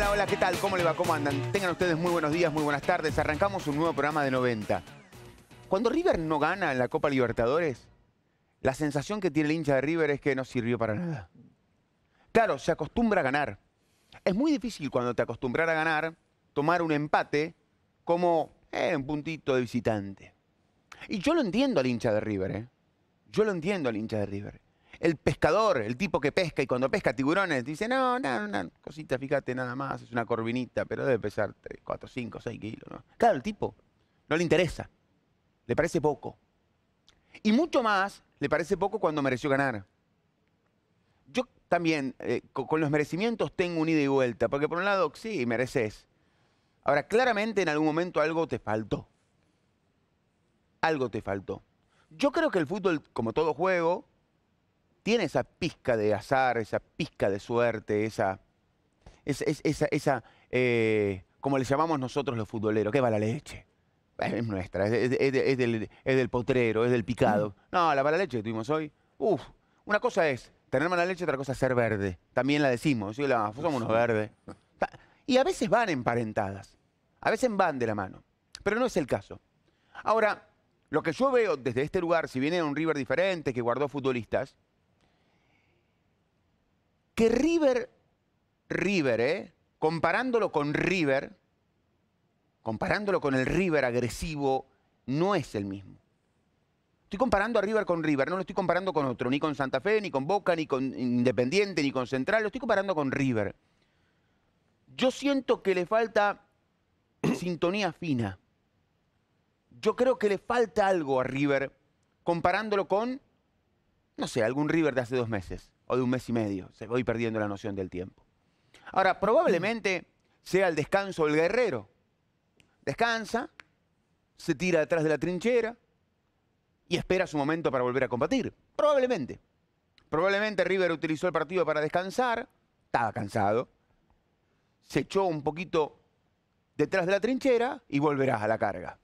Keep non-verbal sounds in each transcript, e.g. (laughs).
Hola, hola, ¿qué tal? ¿Cómo le va? ¿Cómo andan? Tengan ustedes muy buenos días, muy buenas tardes. Arrancamos un nuevo programa de 90. Cuando River no gana en la Copa Libertadores, la sensación que tiene el hincha de River es que no sirvió para nada. Claro, se acostumbra a ganar. Es muy difícil cuando te acostumbras a ganar tomar un empate como eh, un puntito de visitante. Y yo lo entiendo al hincha de River, ¿eh? Yo lo entiendo al hincha de River el pescador, el tipo que pesca y cuando pesca tiburones, dice, no, no, no, cosita, fíjate nada más, es una corvinita, pero debe pesar 4, 5, 6 kilos. Claro, el tipo no le interesa, le parece poco. Y mucho más le parece poco cuando mereció ganar. Yo también eh, con, los merecimientos tengo un ida y vuelta, porque por un lado sí, mereces. Ahora, claramente en algún momento algo te faltó. Algo te faltó. Yo creo que el fútbol, como todo juego, tiene esa pizca de azar, esa pizca de suerte, esa, esa, esa, esa eh, como le llamamos nosotros los futboleros, que va la leche. Es nuestra, es, del, potrero, es del picado. Mm. No, la la leche que tuvimos hoy, uff, una cosa es tener mala leche, otra cosa es ser verde. También la decimos, la, somos unos verdes. Y a veces van emparentadas, a veces van de la mano, pero no es el caso. Ahora, lo que yo veo desde este lugar, si viene un River diferente que guardó futbolistas, que River, River, ¿eh? comparándolo con River, comparándolo con el River agresivo, no es el mismo. Estoy comparando a River con River, no lo estoy comparando con otro, ni con Santa Fe, ni con Boca, ni con Independiente, ni con Central, lo estoy comparando con River. Yo siento que le falta (clears throat) sintonía fina. Yo creo que le falta algo a River comparándolo con no sé, algún River de hace dos meses o de un mes y medio. Se voy perdiendo la noción del tiempo. Ahora, probablemente sea el descanso el guerrero. Descansa, se tira detrás de la trinchera y espera su momento para volver a combatir. Probablemente. Probablemente River utilizó el partido para descansar, estaba cansado, se echó un poquito detrás de la trinchera y volverá a la carga.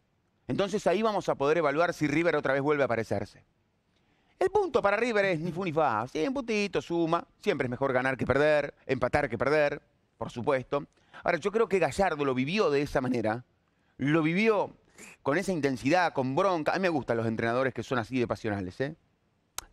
Entonces ahí vamos a poder evaluar si River otra vez vuelve a aparecerse. El punto para River es ni fu ni fa. un puntito, suma. Siempre es mejor ganar que perder, empatar que perder, por supuesto. Ahora, yo creo que Gallardo lo vivió de esa manera. Lo vivió con esa intensidad, con bronca. A mí me gustan los entrenadores que son así de pasionales, ¿eh?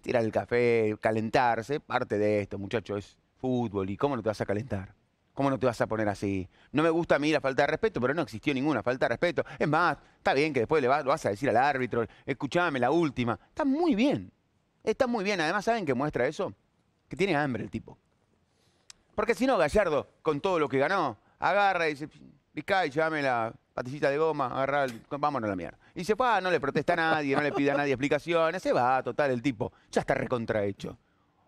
Tirar el café, calentarse. Parte de esto, muchachos, es fútbol. ¿Y cómo no te vas a calentar? ¿Cómo no te vas a poner así? No me gusta a mí la falta de respeto, pero no existió ninguna falta de respeto. Es más, está bien que después le vas, lo vas a decir al árbitro, escuchame la última. Está muy bien. Está muy bien, además, ¿saben qué muestra eso? Que tiene hambre el tipo. Porque si no, Gallardo, con todo lo que ganó, agarra y dice, y llévame la patillita de goma, agarra, vámonos a la mierda. Y se va, no le protesta a nadie, no le pide a nadie explicaciones, se va, total, el tipo ya está recontrahecho.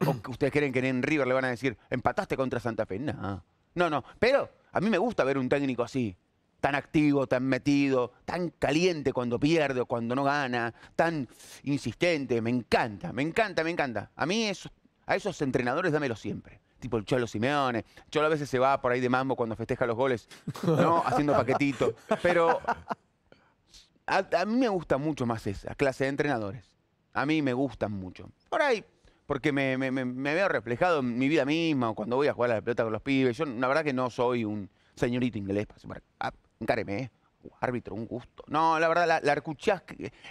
¿O ustedes creen que en River le van a decir, empataste contra Santa Fe? No, no, no. Pero a mí me gusta ver un técnico así, tan activo, tan metido, tan caliente cuando pierde o cuando no gana, tan insistente. Me encanta, me encanta, me encanta. A mí a esos entrenadores dámelo siempre. Tipo el Cholo Simeone. Cholo a veces se va por ahí de mambo cuando festeja los goles, ¿no? (laughs) Haciendo paquetito. Pero a, mí me gusta mucho más esa clase de entrenadores. A mí me gustan mucho. Por ahí, porque me, veo reflejado en mi vida misma o cuando voy a jugar a la pelota con los pibes. Yo, la verdad, que no soy un señorito inglés. Para un árbitro, un gusto. No, la verdad, la, la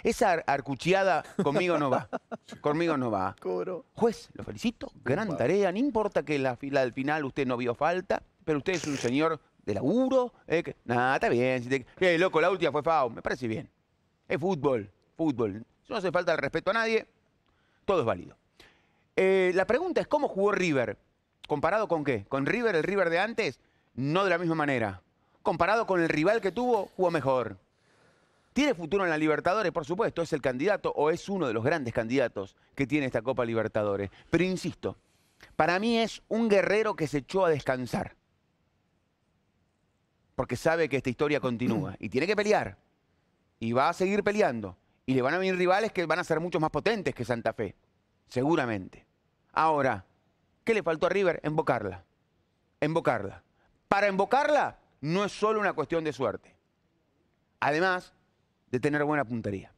esa arcuchiada conmigo no va. (laughs) Conmigo no va. Coro. Juez, lo felicito, gran tarea. No importa que la fila del final usted no vio falta, pero usted es un señor de laburo. Eh, Nada, está bien. Eh, loco, la última fue FAO. Me parece bien. Es fútbol, fútbol. No hace falta el respeto a nadie. Todo es válido. Eh, la pregunta es, ¿cómo jugó River? ¿Comparado con qué? ¿Con River, el River de antes? No de la misma manera comparado con el rival que tuvo, jugó mejor. Tiene futuro en la Libertadores, por supuesto, es el candidato o es uno de los grandes candidatos que tiene esta Copa Libertadores. Pero insisto, para mí es un guerrero que se echó a descansar. Porque sabe que esta historia continúa y tiene que pelear. Y va a seguir peleando. Y le van a venir rivales que van a ser mucho más potentes que Santa Fe. Seguramente. Ahora, ¿qué le faltó a River? Embocarla. Embocarla. Para embocarla, no es solo una cuestión de suerte. Además de tener buena puntería.